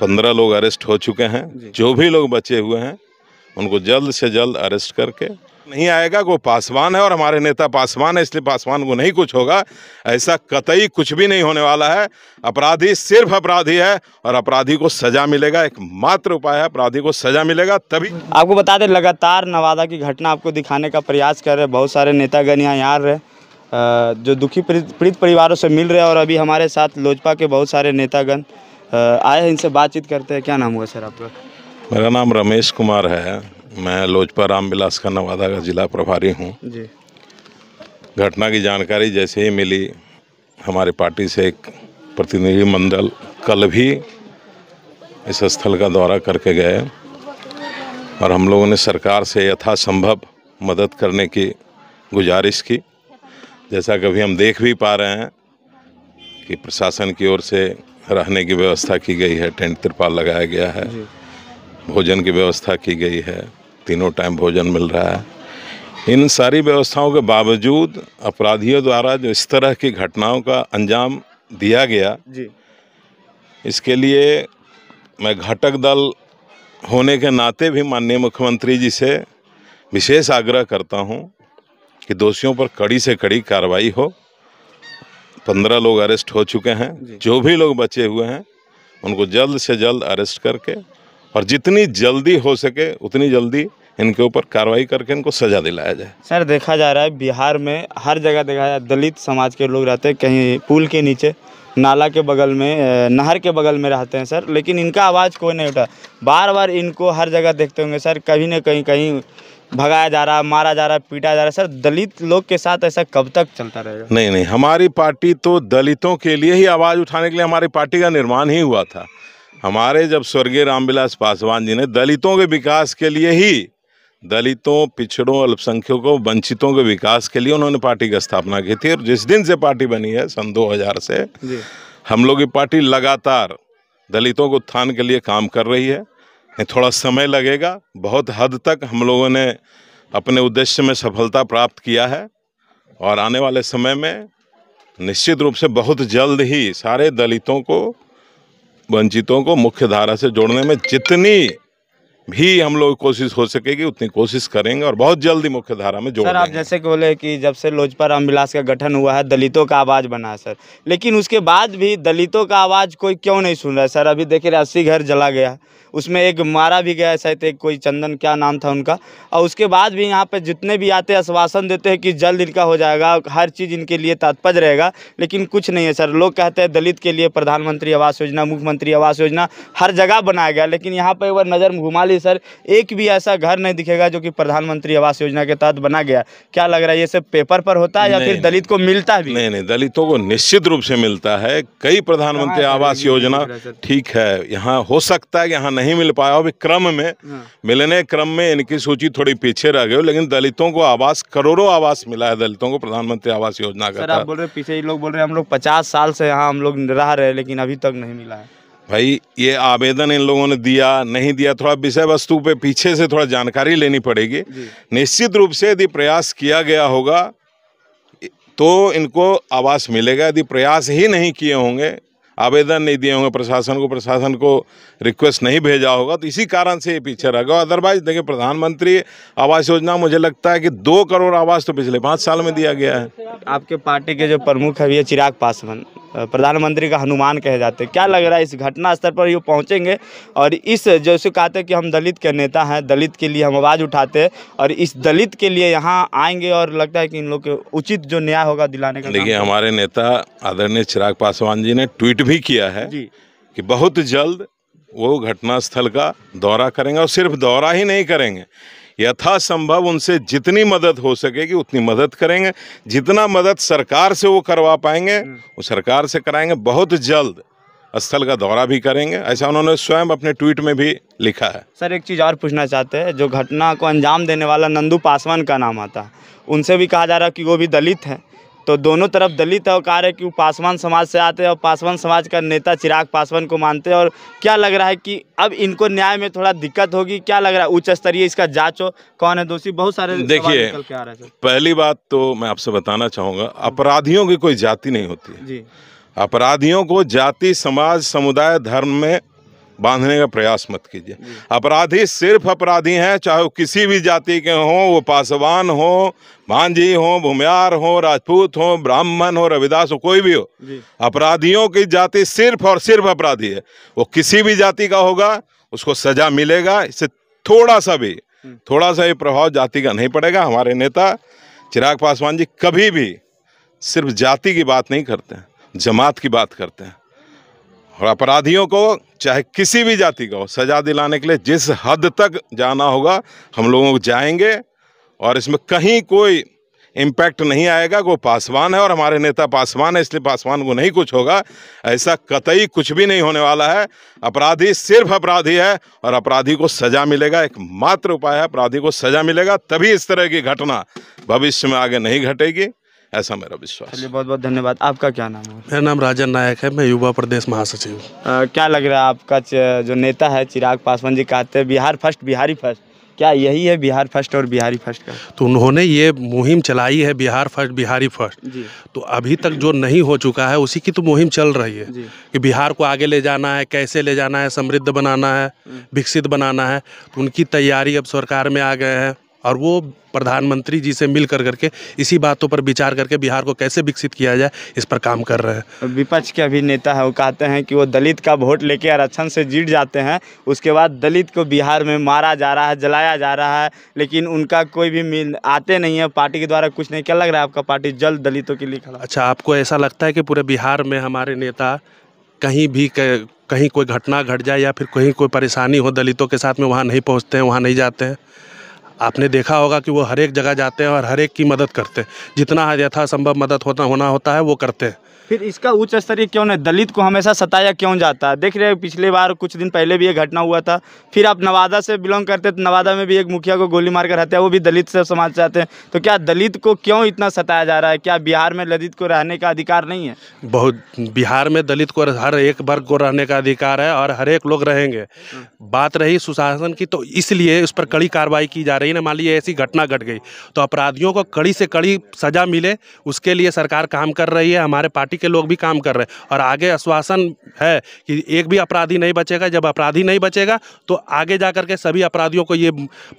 पंद्रह लोग अरेस्ट हो चुके हैं जो भी लोग बचे हुए हैं उनको जल्द से जल्द अरेस्ट करके नहीं आएगा वो पासवान है और हमारे नेता पासवान है इसलिए पासवान को नहीं कुछ होगा ऐसा कतई कुछ भी नहीं होने वाला है अपराधी सिर्फ अपराधी है और अपराधी को सजा मिलेगा एकमात्र उपाय है अपराधी को सजा मिलेगा तभी आपको बता दें लगातार नवादा की घटना आपको दिखाने का प्रयास कर रहे बहुत सारे नेतागण यहाँ यहाँ रहे जो दुखी पीड़ित परिवारों से मिल रहे और अभी हमारे साथ लोजपा के बहुत सारे नेतागण आए हैं इनसे बातचीत करते हैं क्या नाम हुआ सर आपका मेरा नाम रमेश कुमार है मैं लोजपा राम विलास का नवादा का जिला प्रभारी हूँ जी घटना की जानकारी जैसे ही मिली हमारे पार्टी से एक प्रतिनिधिमंडल कल भी इस स्थल का दौरा करके गए और हम लोगों ने सरकार से यथासंभव मदद करने की गुजारिश की जैसा कभी हम देख भी पा रहे हैं कि प्रशासन की ओर से रहने की व्यवस्था की गई है टेंट तिरपाल लगाया गया है भोजन की व्यवस्था की गई है तीनों टाइम भोजन मिल रहा है इन सारी व्यवस्थाओं के बावजूद अपराधियों द्वारा जो इस तरह की घटनाओं का अंजाम दिया गया जी। इसके लिए मैं घटक दल होने के नाते भी माननीय मुख्यमंत्री जी से विशेष आग्रह करता हूं कि दोषियों पर कड़ी से कड़ी कार्रवाई हो पंद्रह लोग अरेस्ट हो चुके हैं जो भी लोग बचे हुए हैं उनको जल्द से जल्द अरेस्ट करके और जितनी जल्दी हो सके उतनी जल्दी इनके ऊपर कार्रवाई करके इनको सजा दिलाया जाए सर देखा जा रहा है बिहार में हर जगह देखा जाए दलित समाज के लोग रहते हैं कहीं पुल के नीचे नाला के बगल में नहर के बगल में रहते हैं सर लेकिन इनका आवाज़ कोई नहीं उठा बार बार इनको हर जगह देखते होंगे सर कहीं ना कहीं कहीं भगाया जा रहा है मारा जा रहा है पीटा जा रहा है सर दलित लोग के साथ ऐसा कब तक चलता रहेगा नहीं नहीं हमारी पार्टी तो दलितों के लिए ही आवाज़ उठाने के लिए हमारी पार्टी का निर्माण ही हुआ था हमारे जब स्वर्गीय रामविलास पासवान जी ने दलितों के विकास के लिए ही दलितों पिछड़ों अल्पसंख्यकों वंचितों के विकास के लिए उन्होंने पार्टी की स्थापना की थी और जिस दिन से पार्टी बनी है सन 2000 से हम लोग की पार्टी लगातार दलितों को उत्थान के लिए काम कर रही है थोड़ा समय लगेगा बहुत हद तक हम लोगों ने अपने उद्देश्य में सफलता प्राप्त किया है और आने वाले समय में निश्चित रूप से बहुत जल्द ही सारे दलितों को वंचितों को मुख्य धारा से जोड़ने में जितनी भी हम लोग कोशिश हो सकेगी उतनी कोशिश करेंगे और बहुत जल्दी मुख्य धारा में जोड़ सर आप जैसे बोले कि जब से लोजपा रामविलास का गठन हुआ है दलितों का आवाज़ बना है सर लेकिन उसके बाद भी दलितों का आवाज़ कोई क्यों नहीं सुन रहा है सर अभी देखे अस्सी घर जला गया उसमें एक मारा भी गया शायद एक कोई चंदन क्या नाम था उनका और उसके बाद भी यहाँ पर जितने भी आते आश्वासन देते हैं कि जल्द इनका हो जाएगा हर चीज़ इनके लिए तात्पर्य रहेगा लेकिन कुछ नहीं है सर लोग कहते हैं दलित के लिए प्रधानमंत्री आवास योजना मुख्यमंत्री आवास योजना हर जगह बनाया गया लेकिन यहाँ पर एक बार नज़र घुमा ली सर एक भी ऐसा घर नहीं दिखेगा जो कि प्रधानमंत्री आवास योजना के तहत बना गया क्या लग रहा है ये सब पेपर पर होता है या फिर दलित को मिलता भी नहीं नहीं दलितों को निश्चित रूप से मिलता है कई प्रधानमंत्री हाँ, आवास योजना ठीक है यहाँ हो सकता है यहाँ नहीं मिल पाया अभी क्रम में हाँ। मिलने क्रम में इनकी सूची थोड़ी पीछे रह गई लेकिन दलितों को आवास करोड़ों आवास मिला है दलितों को प्रधानमंत्री आवास योजना का बोल रहे पीछे लोग बोल रहे हम लोग पचास साल से यहाँ हम लोग रह रहे लेकिन अभी तक नहीं मिला है भाई ये आवेदन इन लोगों ने दिया नहीं दिया थोड़ा विषय वस्तु पे पीछे से थोड़ा जानकारी लेनी पड़ेगी निश्चित रूप से यदि प्रयास किया गया होगा तो इनको आवास मिलेगा यदि प्रयास ही नहीं किए होंगे आवेदन नहीं दिए होंगे प्रशासन को प्रशासन को रिक्वेस्ट नहीं भेजा होगा तो इसी कारण से ये पीछे रह गया अदरवाइज देखिए प्रधानमंत्री आवास योजना मुझे लगता है कि दो करोड़ आवास तो पिछले पाँच साल में दिया गया है आपके पार्टी के जो प्रमुख है ये चिराग पासवान प्रधानमंत्री का हनुमान कहे जाते हैं क्या लग रहा है इस घटना स्तर पर ये पहुँचेंगे और इस जैसे कहते हैं कि हम दलित के नेता हैं दलित के लिए हम आवाज़ उठाते हैं और इस दलित के लिए यहाँ आएंगे और लगता है कि इन लोग के उचित जो न्याय होगा दिलाने का देखिए हमारे नेता आदरणीय चिराग पासवान जी ने ट्वीट भी किया है कि बहुत जल्द वो घटनास्थल का दौरा करेंगे और सिर्फ दौरा ही नहीं करेंगे यथासंभव उनसे जितनी मदद हो सकेगी उतनी मदद करेंगे जितना मदद सरकार से वो करवा पाएंगे हम्म। वो सरकार से कराएंगे बहुत जल्द स्थल का दौरा भी करेंगे ऐसा उन्होंने स्वयं अपने ट्वीट में भी लिखा है सर एक चीज़ और पूछना चाहते हैं जो घटना को अंजाम देने वाला नंदू पासवान का नाम आता है उनसे भी कहा जा रहा है कि वो भी दलित हैं तो दोनों तरफ दलित अवकार है कि वो पासवान समाज से आते हैं और पासवान समाज का नेता चिराग पासवान को मानते हैं और क्या लग रहा है कि अब इनको न्याय में थोड़ा दिक्कत होगी क्या लग रहा है उच्च स्तरीय इसका जांच हो कौन है दोषी बहुत सारे देखिए पहली बात तो मैं आपसे बताना चाहूँगा अपराधियों की कोई जाति नहीं होती है अपराधियों को जाति समाज समुदाय धर्म में बांधने का प्रयास मत कीजिए अपराधी सिर्फ अपराधी हैं चाहे वो किसी भी जाति के हों वो पासवान हो मांझी हो भूमियार हो राजपूत हो ब्राह्मण हो रविदास हो कोई भी हो अपराधियों की जाति सिर्फ और सिर्फ अपराधी है वो किसी भी जाति का होगा उसको सजा मिलेगा इससे थोड़ा सा भी हम्म। थोड़ा सा भी प्रभाव जाति का नहीं पड़ेगा हमारे नेता चिराग पासवान जी कभी भी सिर्फ जाति की बात नहीं करते हैं जमात की बात करते हैं और अपराधियों को चाहे किसी भी जाति का हो सजा दिलाने के लिए जिस हद तक जाना होगा हम लोगों को जाएंगे और इसमें कहीं कोई इम्पैक्ट नहीं आएगा वो पासवान है और हमारे नेता पासवान है इसलिए पासवान को नहीं कुछ होगा ऐसा कतई कुछ भी नहीं होने वाला है अपराधी सिर्फ अपराधी है और अपराधी को सज़ा मिलेगा एकमात्र उपाय है अपराधी को सज़ा मिलेगा तभी इस तरह की घटना भविष्य में आगे नहीं घटेगी ऐसा मेरा विश्वास चलिए बहुत बहुत धन्यवाद आपका क्या नाम है मेरा नाम राजन नायक है मैं युवा प्रदेश महासचिव हूँ क्या लग रहा है आपका जो नेता है चिराग पासवान जी कहते हैं बिहार फर्स्ट बिहारी फर्स्ट क्या यही है बिहार फर्स्ट और बिहारी फर्स्ट का तो उन्होंने ये मुहिम चलाई है बिहार फर्स्ट बिहारी फर्स्ट तो अभी तक जो नहीं हो चुका है उसी की तो मुहिम चल रही है कि बिहार को आगे ले जाना है कैसे ले जाना है समृद्ध बनाना है हम्म। विकसित बनाना है तो उनकी तैयारी अब सरकार में आ गए हैं और वो प्रधानमंत्री जी से मिल कर करके इसी बातों पर विचार करके बिहार को कैसे विकसित किया जाए इस पर काम कर रहे हैं विपक्ष के अभी नेता है वो कहते हैं कि वो दलित का वोट लेके आरक्षण से जीत जाते हैं उसके बाद दलित को बिहार में मारा जा रहा है जलाया जा रहा है लेकिन उनका कोई भी मिल आते नहीं है पार्टी के द्वारा कुछ नहीं क्या लग रहा है आपका पार्टी जल्द दलितों के लिए खड़ा अच्छा आपको ऐसा लगता है कि पूरे बिहार में हमारे नेता कहीं भी कहीं कोई घटना घट जाए या फिर कहीं कोई परेशानी हो दलितों के साथ में वहाँ नहीं पहुँचते हैं वहाँ नहीं जाते हैं आपने देखा होगा कि वो हर एक जगह जाते हैं और हर एक की मदद करते हैं जितना यथासंभव मदद होता होना होता है वो करते हैं फिर इसका उच्च स्तरीय क्यों नहीं दलित को हमेशा सताया क्यों जाता है देख रहे हैं पिछले बार कुछ दिन पहले भी ये घटना हुआ था फिर आप नवादा से बिलोंग करते तो नवादा में भी एक मुखिया को गोली मारकर हत्या वो भी दलित से समाज से आते हैं तो क्या दलित को क्यों इतना सताया जा रहा है क्या बिहार में दलित को रहने का अधिकार नहीं है बहुत बिहार में दलित को हर एक वर्ग को रहने का अधिकार है और हर एक लोग रहेंगे हम्म। बात रही सुशासन की तो इसलिए उस पर कड़ी कार्रवाई की जा रही है कहीं ना मान लीजिए ऐसी घटना घट गट गई तो अपराधियों को कड़ी से कड़ी सज़ा मिले उसके लिए सरकार काम कर रही है हमारे पार्टी के लोग भी काम कर रहे हैं और आगे आश्वासन है कि एक भी अपराधी नहीं बचेगा जब अपराधी नहीं बचेगा तो आगे जा के सभी अपराधियों को ये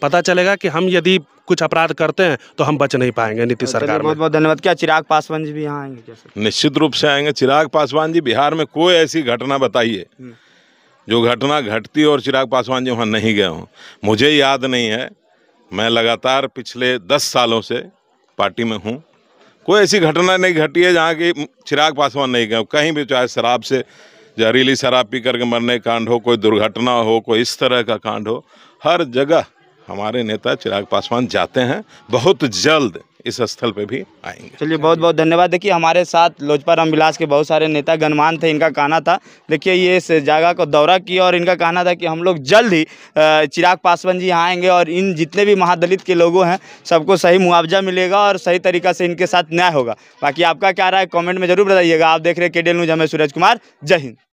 पता चलेगा कि हम यदि कुछ अपराध करते हैं तो हम बच नहीं पाएंगे नीति सरकार बहुत बहुत धन्यवाद क्या चिराग पासवान जी भी यहाँ आएंगे निश्चित रूप से आएंगे चिराग पासवान जी बिहार में कोई ऐसी घटना बताइए हम्म। जो घटना घटती और चिराग पासवान जी वहाँ नहीं गए हों मुझे याद नहीं है मैं लगातार पिछले दस सालों से पार्टी में हूँ कोई ऐसी घटना नहीं घटी है जहाँ की चिराग पासवान नहीं गए कहीं भी चाहे शराब से जहरीली शराब पी करके मरने कांड हो कोई दुर्घटना हो कोई इस तरह का कांड हो हर जगह हमारे नेता चिराग पासवान जाते हैं बहुत जल्द इस स्थल पे भी आएंगे चलिए बहुत बहुत धन्यवाद देखिए हमारे साथ लोजपा रामविलास के बहुत सारे नेता गणमान थे इनका कहना था देखिए ये इस जगह को दौरा किया और इनका कहना था कि हम लोग जल्द ही चिराग पासवान जी यहाँ आएंगे और इन जितने भी महादलित के लोगों हैं सबको सही मुआवजा मिलेगा और सही तरीका से इनके साथ न्याय होगा बाकी आपका क्या रहा है कॉमेंट में जरूर बताइएगा आप देख रहे के न्यूज हमें सूरज कुमार जय हिंद